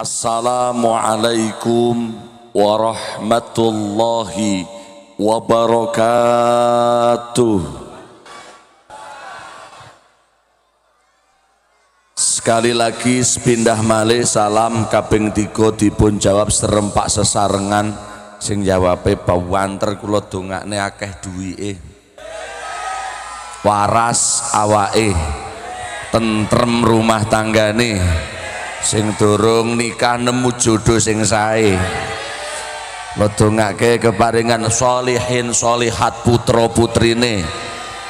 Assalamualaikum warahmatullahi wabarakatuh. Sekali lagi sepindah malih salam kaping tiga dipun jawab serempak sesarengan sing jawabe bawanter kula dongakne akeh duwike. Waras awake. Tentrem rumah tangga nih sing durung nikah nemu jodoh sing sae medongake keparingan solihin solihat putra putrine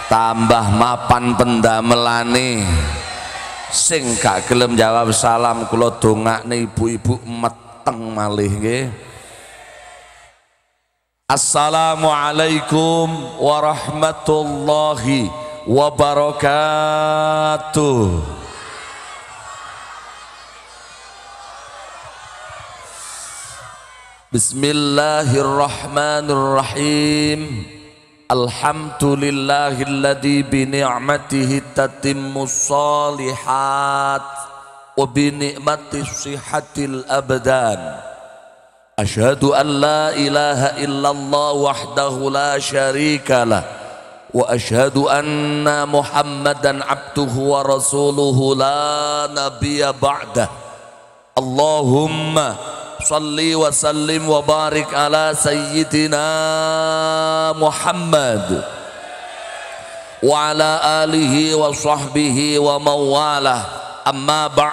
tambah mapan pendamelane sing gak gelem jawab salam kula dongakne ibu-ibu meteng malih nggih Assalamualaikum warahmatullahi wabarakatuh بسم الله الرحمن الرحيم الحمد لله الذي بنعمته تتم الصالحات وبنعمة صحة الأبدان أشهد أن لا إله إلا الله وحده لا شريك له وأشهد أن محمدا عبده ورسوله لا نبي بعده اللهم salli wa sallim wa barik ala sayyidina Muhammad wa ala alihi wa sahbihi wa mawalah amma ba'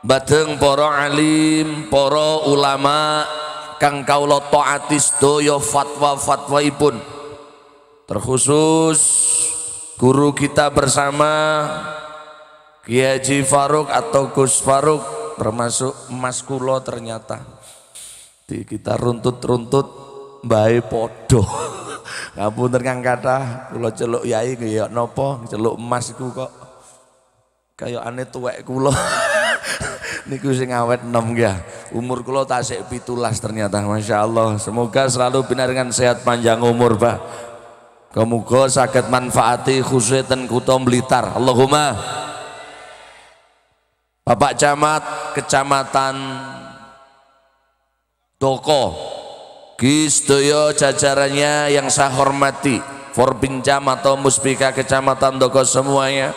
bateng para alim para ulama kang kaula taati sedaya fatwa ipun terkhusus guru kita bersama Kiai Haji Faruk atau Gus Faruk termasuk emas kulo ternyata di kita runtut-runtut bayi podo ngapun terkang kata kulo celuk yai ya nopo celuk emas ku kok kaya aneh tuwek kulo niku sing awet nom ya umur kulo tasik pitulas ternyata Masya Allah semoga selalu dengan sehat panjang umur Pak Kemuga sakit manfaati khusus dan kutom Blitar. Allahumma Bapak Camat Kecamatan Doko Gisdoyo jajarannya yang saya hormati Forbinjam atau Muspika Kecamatan Doko semuanya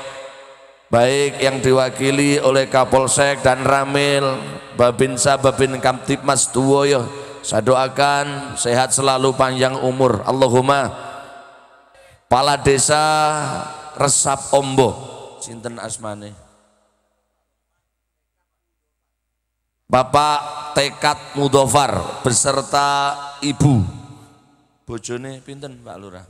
baik yang diwakili oleh Kapolsek dan Ramil Babinsa Babin Mas Duwoyo ya. saya doakan sehat selalu panjang umur Allahumma Pala Desa Resap Ombo Sinten Asmane Bapak Tekad Mudofar beserta Ibu bojone pinten Pak Lurah?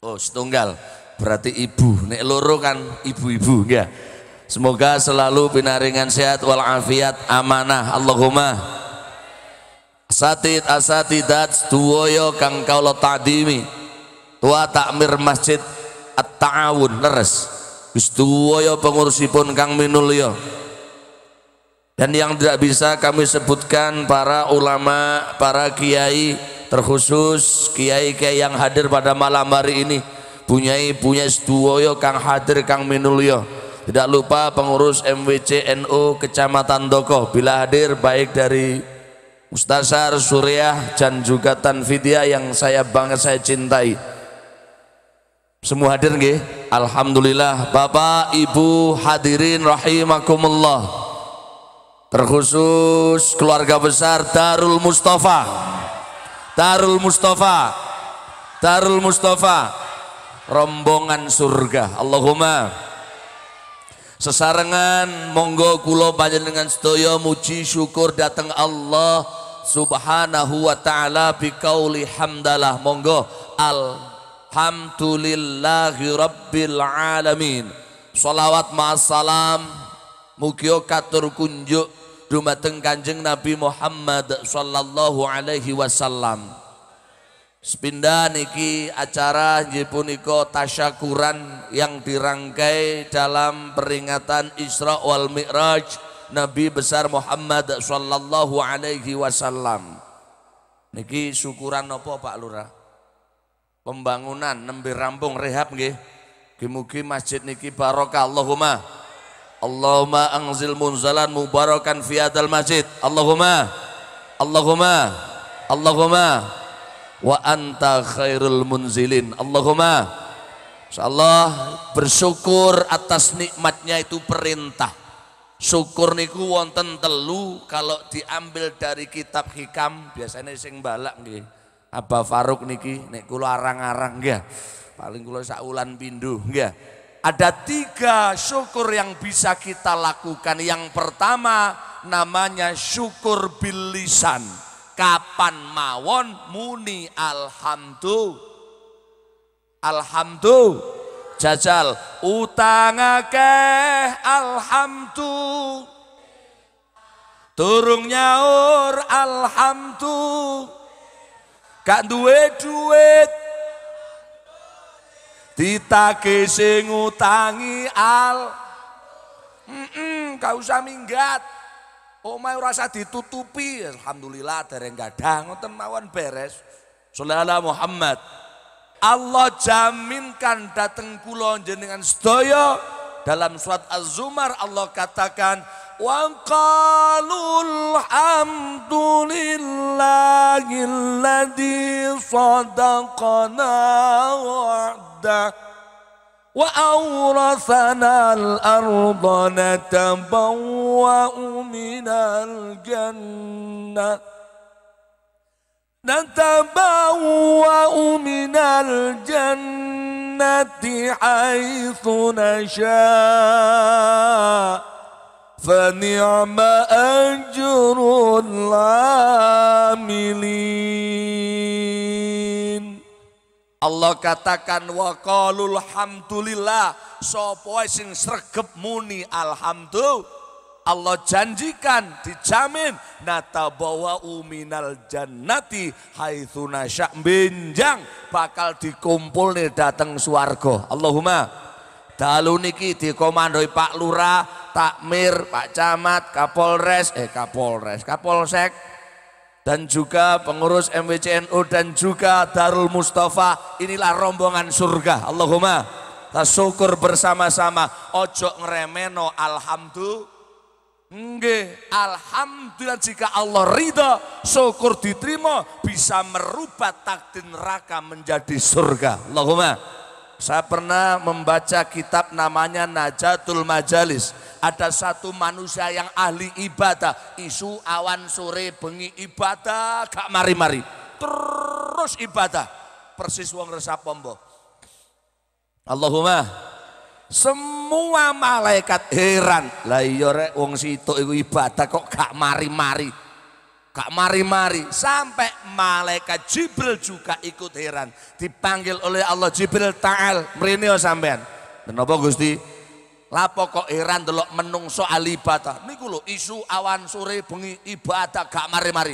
Oh, setunggal. Berarti ibu, nek loro kan ibu-ibu ya. Semoga selalu binaringan sehat walafiat amanah Allahumma Satid asatidat duwoyo kang lo tadimi Tua takmir masjid at-ta'awun leres Wis pengurusipun kang minulio dan yang tidak bisa kami sebutkan para ulama, para kiai terkhusus kiai-kiai yang hadir pada malam hari ini punyai punya stuoyo kang hadir kang minulio. tidak lupa pengurus MWC NU Kecamatan Doko bila hadir baik dari Ustazar Surya dan juga Tanfidia yang saya banget saya cintai semua hadir nggih Alhamdulillah Bapak Ibu hadirin rahimakumullah terkhusus keluarga besar Darul Mustafa Darul Mustafa Darul Mustafa rombongan surga Allahumma sesarengan monggo kulo dengan setoyo muji syukur datang Allah subhanahu wa ta'ala bikauli hamdalah monggo alhamdulillahi rabbil alamin salawat ma'asalam mugio katur kunjuk dumateng Kanjeng Nabi Muhammad sallallahu alaihi wasallam. Sepindah niki acara jipuniko tasyakuran yang dirangkai dalam peringatan Isra wal Mi'raj Nabi besar Muhammad sallallahu alaihi wasallam. Niki syukuran nopo Pak Lurah? Pembangunan nembe rampung rehab nggih. Mugi-mugi masjid niki barokah Allahumma Allahumma angzil munzalan mubarakan fi hadal masjid Allahumma Allahumma Allahumma wa anta khairul munzilin Allahumma insyaallah bersyukur atas nikmatnya itu perintah syukur niku wonten telu kalau diambil dari kitab hikam biasanya sing balak nggih Abah Faruk niki nek kula arang-arang nggih paling kula saulan pindho nggih ada tiga syukur yang bisa kita lakukan. Yang pertama namanya syukur bilisan. Kapan mawon muni alhamdulillah. Alhamdulillah. Jajal utang akeh alhamdulillah. Turung nyaur alhamdulillah. Gak duwe duit ditagih sing ngutangi al mm -mm, gak usah minggat omah ora usah ditutupi alhamdulillah dereng gadang ngoten mawon beres sallallahu Muhammad Allah jaminkan datang kula jenengan sedaya dalam surat Az-Zumar Allah katakan وقالوا الحمد لله الذي صدقنا وعده وأورثنا الأرض نتبوأ من الجنة نتبوأ من الجنة حيث نشاء فنعم أجر العاملين Allah katakan waqalul hamdulillah sapa sing sregep muni alhamdulillah Allah janjikan, dijamin nata bawa uminal jannati haitsu nasya benjang bakal nih datang suargo. Allahumma Dalu niki dikomandoi Pak Lurah, Takmir, Pak Camat, Kapolres, eh Kapolres, Kapolsek, dan juga pengurus MWCNU dan juga Darul Mustafa. Inilah rombongan surga. Allahumma kita syukur bersama-sama. Ojo ngeremeno alhamdulillah. nge, alhamdulillah jika Allah ridha, syukur diterima bisa merubah takdir neraka menjadi surga. Allahumma saya pernah membaca kitab namanya Najatul Majalis. Ada satu manusia yang ahli ibadah. Isu awan sore bengi ibadah kak mari-mari. Terus ibadah. Persis wong resap pombo. Allahumma semua malaikat heran. Lah iya rek wong situ ibadah kok gak mari-mari. Gak mari-mari sampai malaikat Jibril juga ikut heran. Dipanggil oleh Allah Jibril Ta'al merinio ya sampean. Kenapa Gusti? Lapo kok heran delok menungso alibata. Niku lho isu awan sore bengi ibadah gak mari-mari.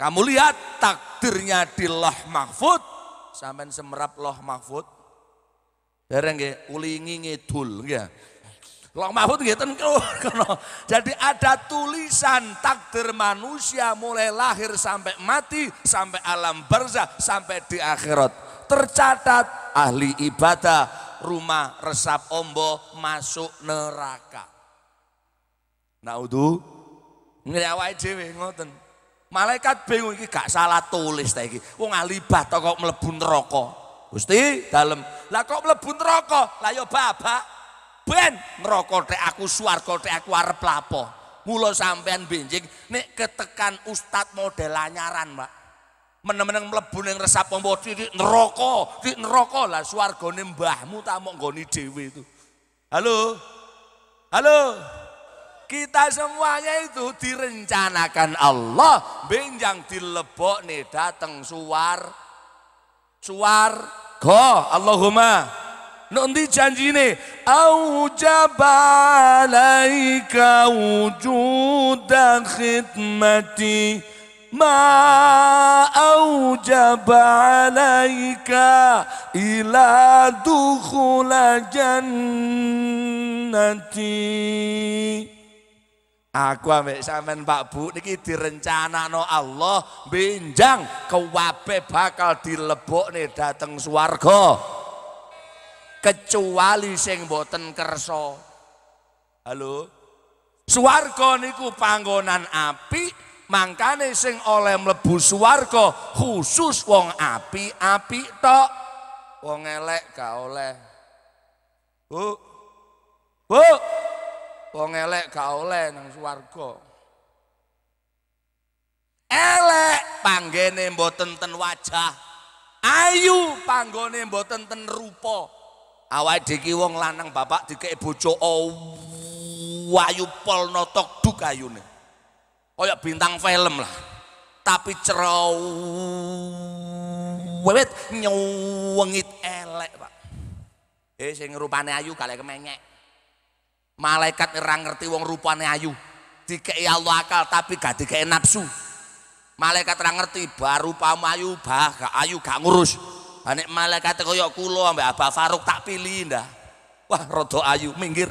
Kamu lihat takdirnya di loh mahfud. Sampean semerap loh mahfud. Dereng nggih ulingi ngidul ya. Long Mahfud ngeten Jadi ada tulisan takdir manusia mulai lahir sampai mati, sampai alam barzah, sampai di akhirat. Tercatat ahli ibadah, rumah resap ombo masuk neraka. Nah Naudu ngelawai dhewe ngoten. Malaikat bingung iki gak salah tulis ta iki. Wong ahli ibadah kok mlebu neraka. Gusti dalam, Lah kok mlebu neraka? Lah ya babak ben ngerokok tek aku suar tek aku arep lapo mula sampean benjing nek ketekan ustad model anyaran mbak meneng-meneng mlebu ning resap membuat titik ngerokok titik ngerokok lah suar swargane mbahmu tak mau nggoni dhewe itu halo halo kita semuanya itu direncanakan Allah benjang nih dateng suar suar go Allahumma Nanti janjine aujaba alaika wujuda khidmati ma aujaba alaika ila dukhula jannati Aku ambek sampean Pak Bu niki direncanakno Allah benjang kewabe bakal dilebokne dateng swarga. kecuali sing boten kerso halo suwargo niku panggonan api mangkane sing oleh mlebu suwargo khusus wong api api tok wong elek gak oleh bu bu wong elek gak oleh nang suwargo elek panggene mboten ten wajah ayu panggone mboten ten rupa awake dhewe wong lanang bapak dikek bojo oh, ayu pol notok duk ayune kaya bintang film lah tapi cerewet nyuwengit elek pak eh sing rupane ayu kalek kemenyek malaikat ora ngerti wong rupane ayu dikei Allah akal tapi gak dikei nafsu malaikat ora ngerti ba baru ayu ba gak ayu gak ngurus anek ah, malaikat koyok kulo ambek Abah Faruk tak pilih dah. Wah, rodo ayu minggir.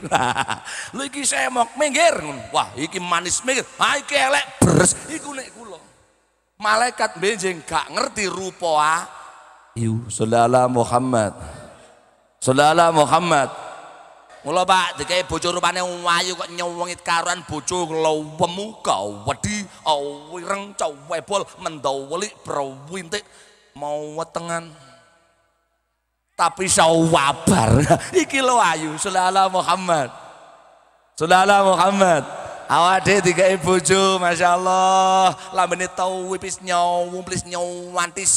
Lu iki semok minggir. Wah, iki manis minggir. ah iki elek beres iku nek kulo Malaikat benjing gak ngerti rupa ayu. Sallallahu Muhammad. Sallallahu Muhammad. Mula Pak dikai bojo rupane wayu kok nyewengit karuan bojo lawemu wedi awireng cawebol mendaweli prawintik mau wetengan tapi wabar iki lo ayu sulala Muhammad sulala Muhammad awak deh tiga ibu jo masya Allah lambene tau wipis nyawu plis mantis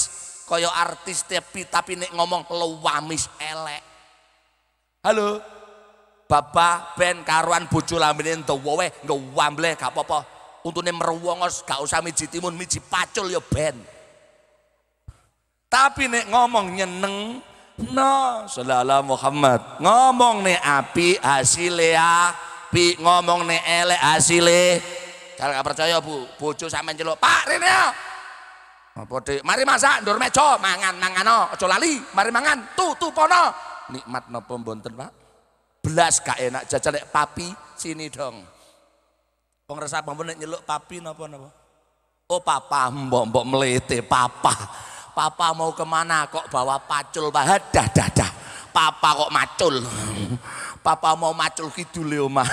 koyo artis tapi tapi nek ngomong lo wamis elek halo bapak ben karuan bucu lambene ento wae nggak wamble gak apa-apa untuknya meruangos gak usah miji timun miji pacul yo ya, ben tapi nek ngomong nyeneng No, selala Muhammad ngomong nih api hasilnya api ngomong nih elek hasilnya. Kalau nggak percaya bu, bojo sama celok Pak Rene. Apa deh? Mari masak, dur meco mangan, mangan no, oh. ojo lali, mari mangan, tu tu pono. Nikmat no pembonten pak? Belas gak enak jajal papi sini dong. Pengresa pembonten nyeluk papi no pono. Oh papa mbok mbok melete papa. Papa mau kemana kok bawa pacul pahat? Dah dah dah. Papa kok macul. Papa mau macul kidul ya, Mah.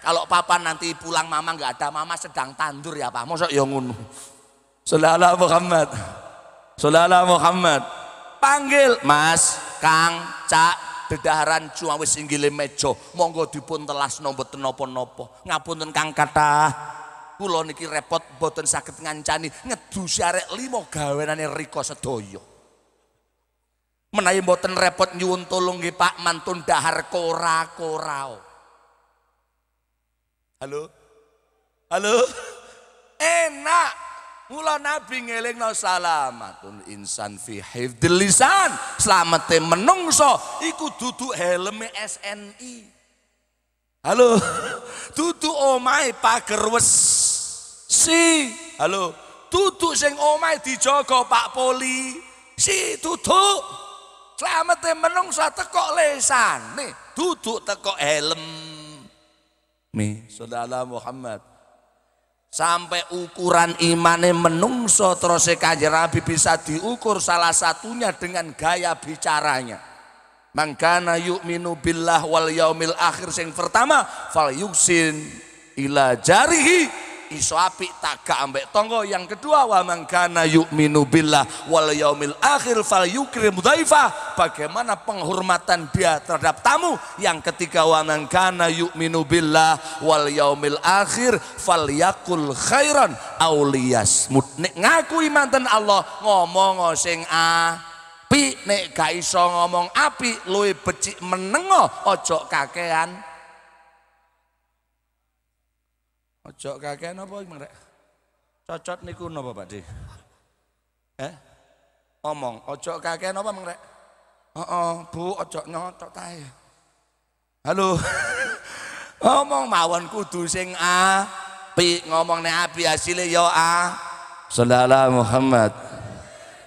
Kalau papa nanti pulang mama nggak ada, mama sedang tandur ya, Pak. Mosok ya ngono. Sallallahu Muhammad. Sallallahu Muhammad. Panggil Mas, Kang, Cak, dedaharan cuawis inggile meja. Monggo dipun telas nopo tenopo nopo. Ngapunten Kang kata kula niki repot boten sakit ngancani ngedusi arek lima gawenane riko sedoyo Menawi boten repot nyuwun tolong nggih Pak mantun dahar kora-korao. Halo? Halo? Enak. Mula Nabi ngeling no salamatun insan fi hifdzil lisan. Slamete menungso iku duduk helme SNI. Halo, duduk omai pager wes Si, halo, tutuk sing omahe dijaga Pak Poli. Si menung Slamete menungsa lesan nih tutuk teko helm. Mi, saudara Muhammad. Sampai ukuran imane menungso terus kanjeng rabi bisa diukur salah satunya dengan gaya bicaranya. Mangkana minu billah wal yaumil akhir yang pertama fal yuksin ila jarihi iso apik tagak ambek tonggo yang kedua wa mangkana yu'minu billah wal yaumil akhir yukrim dhaifa bagaimana penghormatan dia terhadap tamu yang ketiga wa mangkana yu'minu billah wal yaumil akhir fal yakul khairan aulias nek ngaku iman dan Allah ngomong sing api nek gak iso ngomong api luwe becik menengo ojo kakean Ojo kakek nopo iki rek? Cocot niku nopo Pak di Eh? Omong, ojo kakek nopo meng rek? oh Bu, ojo nyotot tay Halo. Omong mawon kudu sing ngomong ne api hasilnya yo a. Sallallahu Muhammad.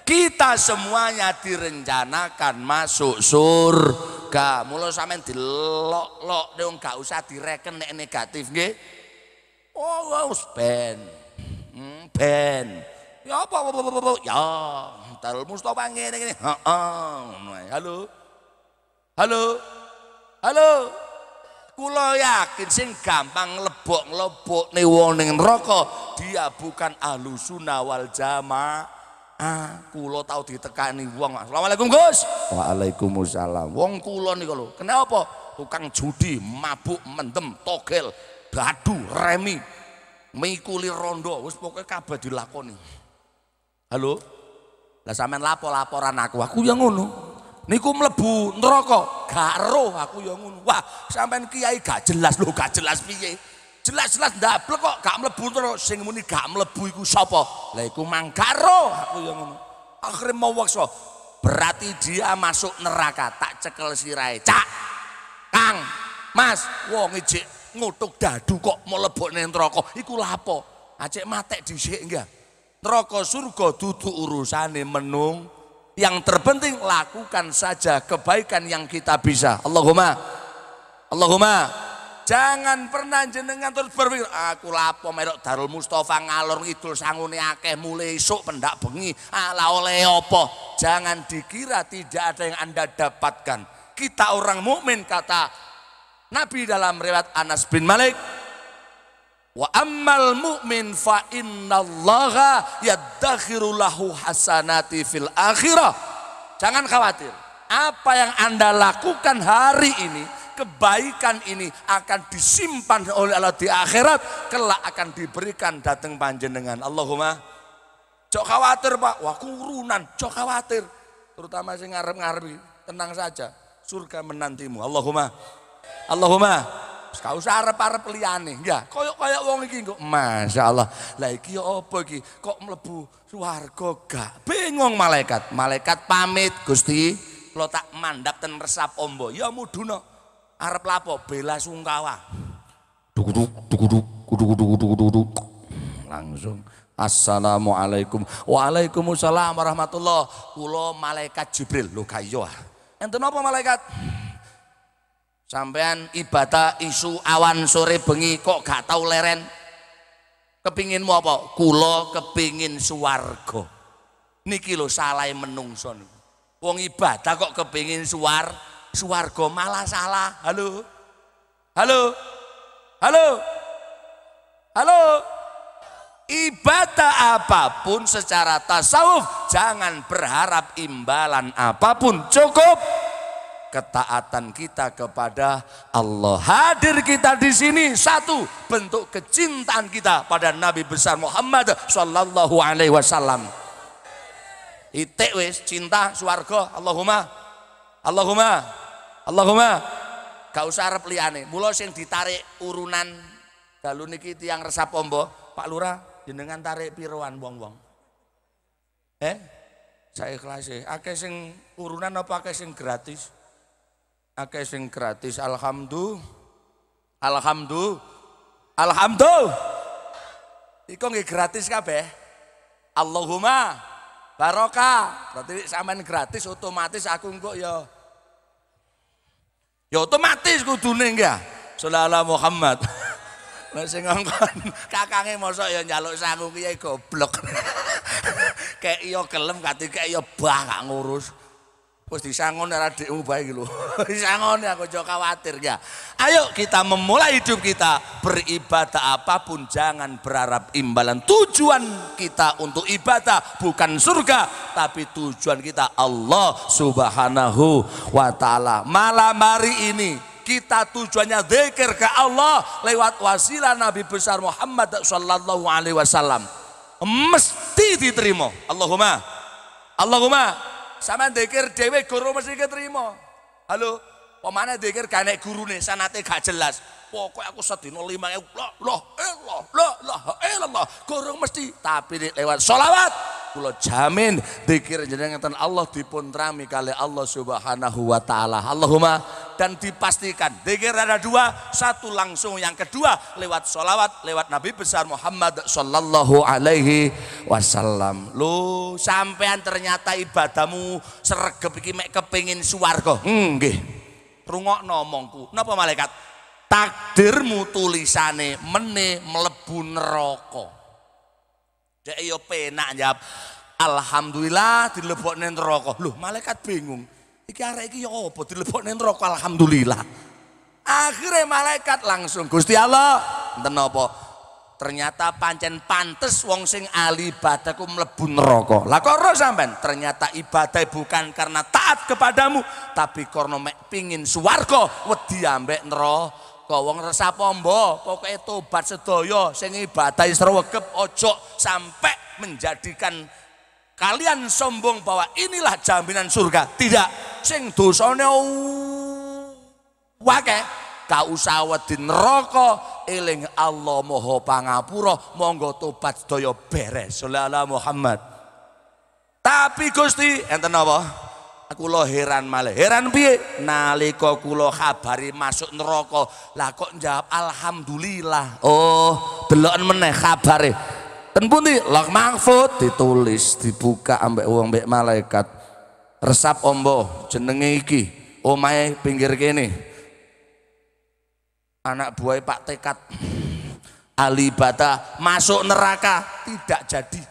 Kita semuanya direncanakan masuk surga. Mula sampean dilok-lok dong gak usah direken nek negatif nggih. Oh, wis ben. Hmm, ben. Ya apa? Ya, Darul Mustofa ngene ngene. Heeh. Halo. Halo. Halo. Kulo yakin sing gampang lebok-lebok nih wong rokok. dia bukan ahlu sunnah wal jamaah. Ah, kula tau ditekani wong. Assalamualaikum Gus. Waalaikumsalam. Wong kula niku lho. Kenapa? Tukang judi, mabuk, mendem, togel, badu, remi, mikuli rondo, wis pokoknya kabar dilakoni. Halo, lah sampean lapor laporan aku, aku yang ngono. Niku mlebu neraka, gak roh aku yang ngono. Wah, sampean kiai gak jelas lho, gak jelas piye. Jelas-jelas ndabel kok gak mlebu terus sing muni gak mlebu iku sapa? Lah iku mang aku yang ngono. Akhire mawakso Berarti dia masuk neraka, tak cekel sirai. Cak. Kang, Mas, wong ejek ngutuk dadu kok melebok neng neraka iku lapo acek matek dhisik enggak neraka surga urusan urusane menung yang terpenting lakukan saja kebaikan yang kita bisa Allahumma Allahumma jangan pernah jenengan terus berpikir aku lapo merok Darul Mustafa ngalor ngidul sanguni akeh mulai esuk pendak bengi ala oleh opo jangan dikira tidak ada yang Anda dapatkan kita orang mukmin kata Nabi dalam riwayat Anas bin Malik Wa ammal mu'min fa innallaha yadakhiru lahu hasanati fil akhirah. Jangan khawatir. Apa yang Anda lakukan hari ini, kebaikan ini akan disimpan oleh Allah di akhirat, kelak akan diberikan datang panjenengan. Allahumma. jok khawatir, Pak. Wah, kurunan. jok khawatir. Terutama sih ngarep-ngarep, tenang saja. Surga menantimu. Allahumma. Allahumma Gak usah arep-arep liyane. Ya, koyok-koyok wong iki kok Masya Allah. lagi iki ya apa iki? Kok melebu swarga gak? Bingung malaikat. Malaikat pamit, Gusti, lo tak mandap ten resap ombo. Ya muduno, Arep lapo? Bela sungkawa. Duguduk, duguduk, duguduk, duguduk. Langsung Assalamualaikum. Waalaikumsalam warahmatullah. ulo malaikat Jibril. Lho kaya. Enten apa malaikat? Sampean ibadah isu awan sore bengi kok gak tau leren. Kepingin mau apa? Kulo kepingin suwargo. Niki lo salah menungson. Wong ibadah kok kepingin suar suwargo malah salah. Halo. Halo. Halo. Halo. Ibadah apapun secara tasawuf jangan berharap imbalan apapun. Cukup ketaatan kita kepada Allah. Hadir kita di sini satu bentuk kecintaan kita pada Nabi besar Muhammad sallallahu alaihi wasallam. Itik wis cinta swarga Allahumma Allahumma Allahumma gak usah arep liyane. Mula sing ditarik urunan dalu niki tiyang resap ombo, Pak Lurah jenengan tarik piroan wong-wong. Eh? Saya kelas e, akeh sing urunan apa akeh sing gratis? akeh sing gratis alhamdulillah alhamdulillah alhamdulillah iku nggih gratis kabeh Allahumma barokah berarti sampean gratis otomatis aku engko ya ya otomatis kudune ya sallallahu Muhammad nek sing ngongkon kakange mosok ya nyaluk sangu kiai goblok kayak iya gelem kate kayak iya bah gak ngurus Wis disangon arah adikmu bae iki lho. Disangon aku aja ya, khawatir ya. Ayo kita memulai hidup kita beribadah apapun jangan berharap imbalan. Tujuan kita untuk ibadah bukan surga tapi tujuan kita Allah Subhanahu wa taala. Malam hari ini kita tujuannya zikir ke Allah lewat wasilah Nabi besar Muhammad sallallahu alaihi wasallam. Mesti diterima. Allahumma Allahumma sama dekir dewe guru mesti keterima. Halo, pemana dekir karena guru nih, sanate gak jelas. Pokoknya aku sedino lima ya loh, loh, eh, loh, loh, loh, eh, loh, guru mesti. Tapi lewat solawat, kula jamin dikir jenengan Allah dipun rami kali Allah subhanahu wa ta'ala. Allahumma dan dipastikan. Dikir ada dua, satu langsung yang kedua lewat sholawat, lewat Nabi besar Muhammad Sallallahu Alaihi Wasallam. Lu sampean ternyata ibadahmu sergep iki mek kepingin suwargo. Hmm, gih. Rungok nomongku. Napa malaikat? Takdirmu tulisane mene melebu neraka. Dek yo iya penak jawab. Alhamdulillah dilebokne neraka. Loh, malaikat bingung. Iki arek iki ya apa dilebokne neraka alhamdulillah. Akhirnya malaikat langsung Gusti Allah, enten apa? Ternyata pancen pantes wong sing ahli ibadahku mlebu neraka. Lah kok sampean? Ternyata ibadah bukan karena taat kepadamu, tapi karena mek pingin swarga wedi ambek neraka. wong resah pombo, pokoknya tobat sedaya sing ibadah isra wegep ojo sampai menjadikan kalian sombong bahwa inilah jaminan surga. Tidak, sing dosane wae gak usah wedi neraka, eling Allah Maha Pangapura, monggo tobat sedaya beres. Sallallahu Muhammad. Tapi Gusti, enten apa? kula heran malah. Heran piye? Nalika kula kabari masuk neraka, lah kok jawab alhamdulillah. Oh, deloken meneh kabare. Ten pundi lak Mahfud ditulis, dibuka ambek wong mbek malaikat. Resap ombo jenenge iki, omahe pinggir kene. Anak buah Pak Tekad. Ali Bata masuk neraka tidak jadi.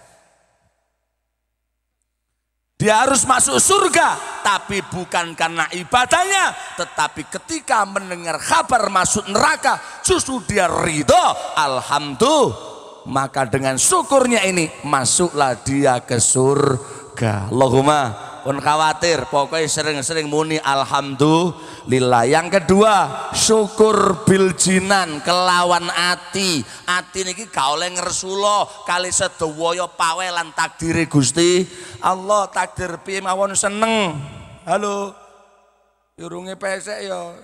Dia harus masuk surga, tapi bukan karena ibadahnya, tetapi ketika mendengar kabar masuk neraka, justru dia ridho. Alhamdulillah maka dengan syukurnya ini masuklah dia ke surga Allahumma pun khawatir pokoknya sering-sering muni alhamdulillah yang kedua syukur biljinan kelawan ati ati niki gak oleh ngersulo kali sedowoyo pawelan takdiri gusti Allah takdir pimawan seneng halo yurungi pesek ya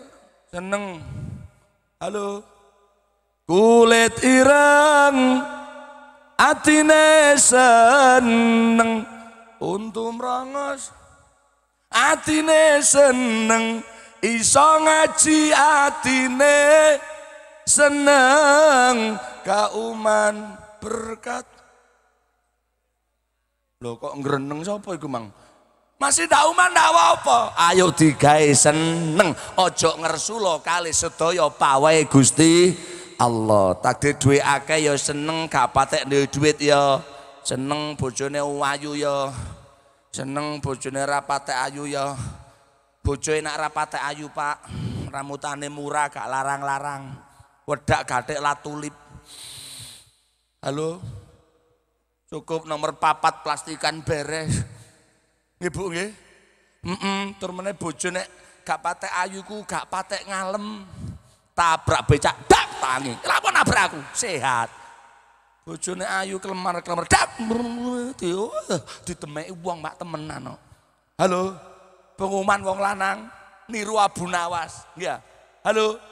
seneng halo kulit ireng atine seneng untum rangos atine seneng iso ngaji atine seneng kauman berkat lo kok ngereneng sapa iku mang masih tak uman tak apa ayo digawe seneng ojo ngersula kali sedaya pawe gusti Allah takdir duwe akeh ya seneng gak patek nduwe duit ya seneng bojone wayu ya seneng bojone ra patek ayu ya bojone nak ra patek ayu Pak ramutane murah gak larang-larang wedak gathek latulip Halo cukup nomor papat plastikan beres Ibu nggih heeh tur meneh bojone gak patek ayu ku gak patek ngalem tabrak becak tangi. Kenapa nabrak aku? Sehat. Bojone ayu kelemar-kelemar dak eh, ditemeki wong mak temenan kok. Oh. Halo. Pengumuman wong lanang niru Abu Nawas. Ya. Halo.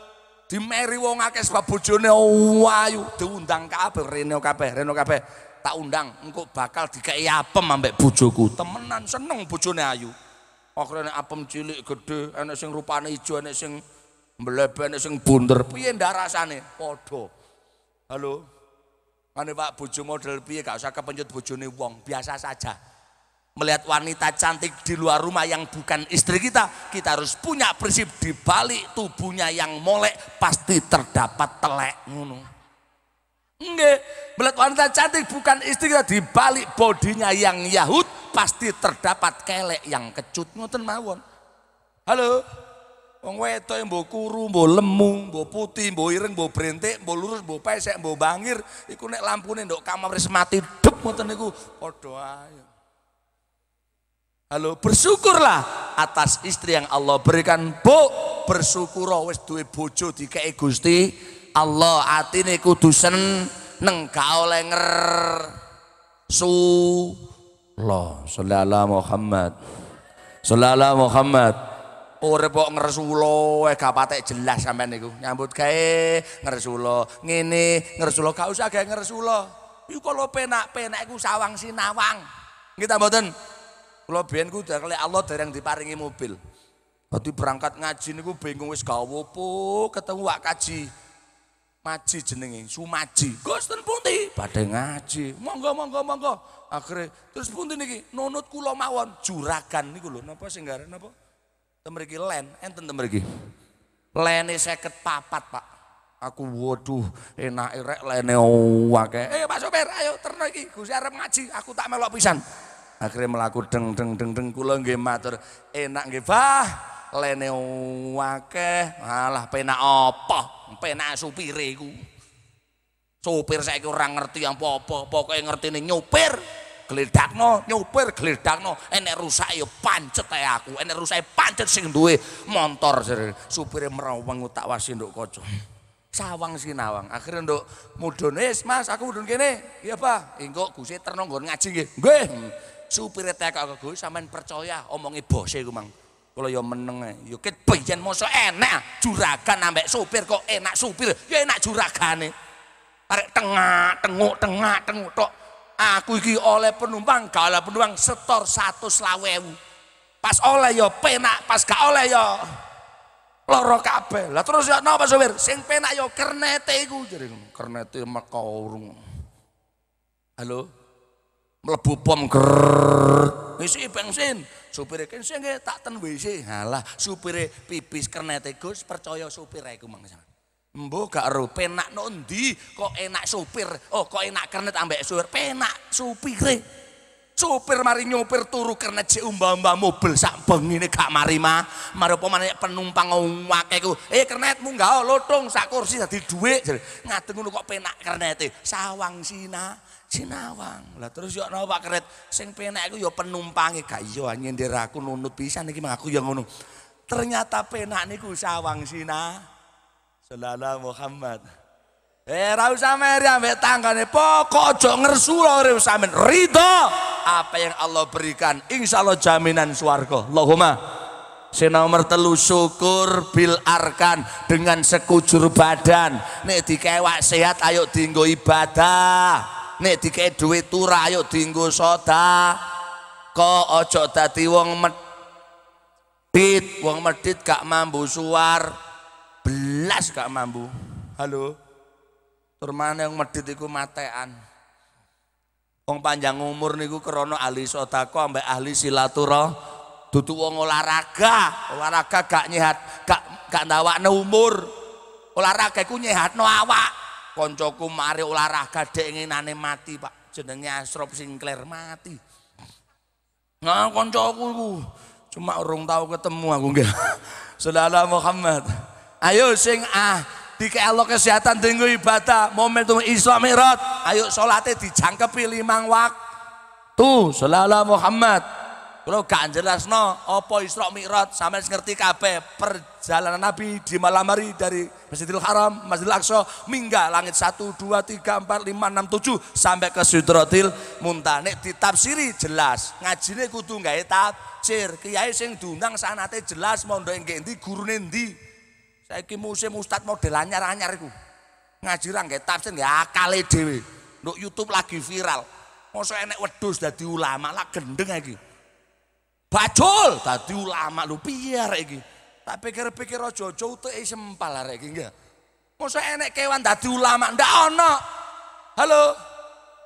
Dimeri wong akeh sebab bojone ayu diundang kabeh rene kabeh rene kabeh. Tak undang engko bakal dikai apem ambek bojoku. Temenan seneng bojone ayu. Akhirnya apem cilik gede, enek sing rupane ijo, enek sing mlebene sing bunder piye ndak rasane padha halo ane Pak bojo model piye gak usah kepencut bojone wong biasa saja melihat wanita cantik di luar rumah yang bukan istri kita kita harus punya prinsip di balik tubuhnya yang molek pasti terdapat telek ngono Nggih, melihat wanita cantik bukan istri kita di balik bodinya yang Yahud pasti terdapat kelek yang kecut ngoten mawon. Halo. Wong weto yang e bawa kuru, bawa lemu, bawa putih, bawa ireng, bawa berintik, bawa lurus, bawa pesek, bawa bangir, iku lampu nih dok kamar wis mati Dup ngoten niku Doa. ae. Halo, bersyukurlah atas istri yang Allah berikan. Bu, bersyukur wis duwe bojo dikeki Gusti Allah. Atine kudu seneng gak oleh nger. Su Allah, sallallahu Muhammad. Sallallahu Muhammad. Urepok ngeresulo, eh gak jelas sampe niku Nyambut gae ngeresulo, ngene, ngeresulo, gak usah gae ngeresulo Yuk kalau penak-penak ku sawang sinawang Kita mboten Kalau bian ku udah kali Allah dari diparingi mobil Berarti berangkat ngaji niku bingung wis gak wopo ketemu wak kaji Maji jenenge, sumaji Gosten punti, pada ngaji, monggo monggo monggo Akhirnya, terus punti niki, nonut kulo mawon Juragan niku lho, napa singgara, napa? temeriki len, enten temeriki. Lene seket papat pak. Aku waduh enak rek lene wake. Ayo pak sopir, ayo terno iki. Gusti arep ngaji, aku tak melok pisan. Akhirnya melaku deng deng deng deng kula nggih matur. Enak nggih, Pak. Lene wake. Alah penak apa? Penak supire iku. Sopir saiki ora ngerti apa-apa, pokoke ngertine nyupir. gledakno nyupir gledakno enek rusak ya pancet ae aku enek rusak ya pancet sing duwe motor jare supire meroweng tak wasi nduk kaca sawang sinawang akhirnya nduk mudhun wis mas aku mudun kene iya Pak engko Gusti terno nggon ngaji nggih nggih supire tekok aku Gus sampean percaya omongi bose ku mang kalau ya meneng ya ket piyen moso enak juragan ambek supir kok enak supir ya enak juragane arek tengah tenguk tengah tenguk tok Aku iki oleh penumpang, gak oleh penumpang setor 120.000. Pas oleh ya penak, pas gak oleh ya lara kabeh. Lah terus ya napa sopir? Sing penak ya kernete iku jare kernete meko urung. Halo. Mlebu pom ger. Isi bensin. Supire kene tak ten WC. Halah, supire pipis kernete Gus percaya supire iku mangsa. Mbo gak ero penak nondi kok enak supir. Oh kok enak kernet ambek sopir. Penak supire. Supir mari nyopir turu kernet jek umbah-umbah mobil sak bengine gak mari mah. Mari apa maneh penumpang wake ku. Eh kernetmu gak lotong sak kursi dadi dhuwit. Ngadeng ngono kok penak kernete. Sawang sina sinawang. Lah terus yo napa kernet sing penak iku yo penumpange gak iya nyender aku nunut pisan iki aku yo ngono. Ternyata penak niku sawang sina. Selala Muhammad. Eh ra usah meri ambek tanggane pokok aja ngersu urip sampean. Ridho apa yang Allah berikan insya Allah jaminan swarga. Allahumma Sing nomor telu syukur bil arkan dengan sekujur badan. Nek dikewak sehat ayo tinggu ibadah. Nek dikei duit turah ayo tinggu soda. ko ojo dadi wong medit, wong medit gak mambu suar belas gak mampu. Halo. Turman yang medit iku matean. Wong panjang umur niku krana ahli sodako ambek ahli silaturah, Dudu wong olahraga, olahraga gak nyehat, gak gak ndawakne umur. Olahraga iku nyehatno awak. Koncoku mari olahraga dek nane mati, Pak. Jenenge Asrop Sinclair mati. Nah, koncoku iku cuma urung tahu ketemu aku nggih. Selala Muhammad. Ayo sing ah dikeelo kesehatan dinggo ibadah momentum Isra Mi'raj. Ayo salate dijangkepi limang waktu. Sallallahu Muhammad. Kalau gak jelas no, opo Isra Mi'raj sampean ngerti kabeh perjalanan Nabi di malam hari dari Masjidil Haram, Masjidil Aqsa, minggah langit 1 2 3 4 5 6 7 sampai ke Sidratil Muntah. Nek ditafsiri jelas, ngajine kudu gawe tafsir. Kiai sing diundang sanate jelas mondok nggih endi, gurune endi. Saiki musim ustad model anyar-anyar iku. Ngajiran nggih tafsir nggih akale dhewe. Nduk YouTube lagi viral. Mosok enek wedhus dadi ulama lah gendeng iki. Bacul dadi ulama lho piye arek iki? Tak pikir-pikir aja aja utuke sempal arek iki nggih. Mosok enek kewan dadi ulama ndak ana. Halo.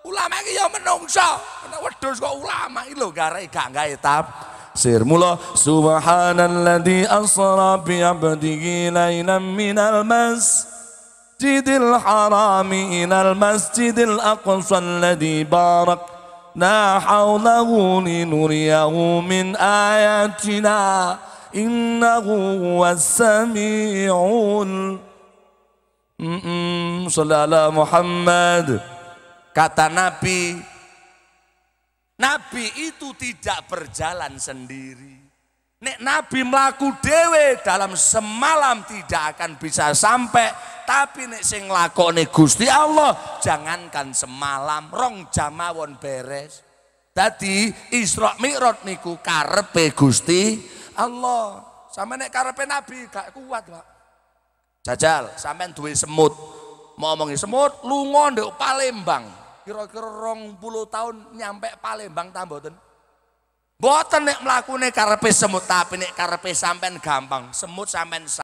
Ulama iki ya menungsa. Enek wedhus kok ulama iki lho gare gak gawe tafsir. سير ملا سبحان الذي أسرى بعبده ليلا من المسجد المسجد الحرام إلى المسجد الأقصى الذي بارك نا حوله لنريه من آياتنا إنه هو السميع صلى على محمد kata Nabi Nabi itu tidak berjalan sendiri. Nek Nabi melaku dewe dalam semalam tidak akan bisa sampai. Tapi nek sing lakone Gusti Allah, jangankan semalam rong jamawon beres. Tadi Isra Mi'raj niku karepe Gusti Allah. Sama nek karepe Nabi gak kuat, Pak. Jajal, sampean duwe semut. Mau omongi semut, lunga ndek Palembang kira-kira rong puluh tahun nyampe Palembang tamboten. Boten nek mlakune karepe semut tapi nek karepe sampean gampang, semut sampean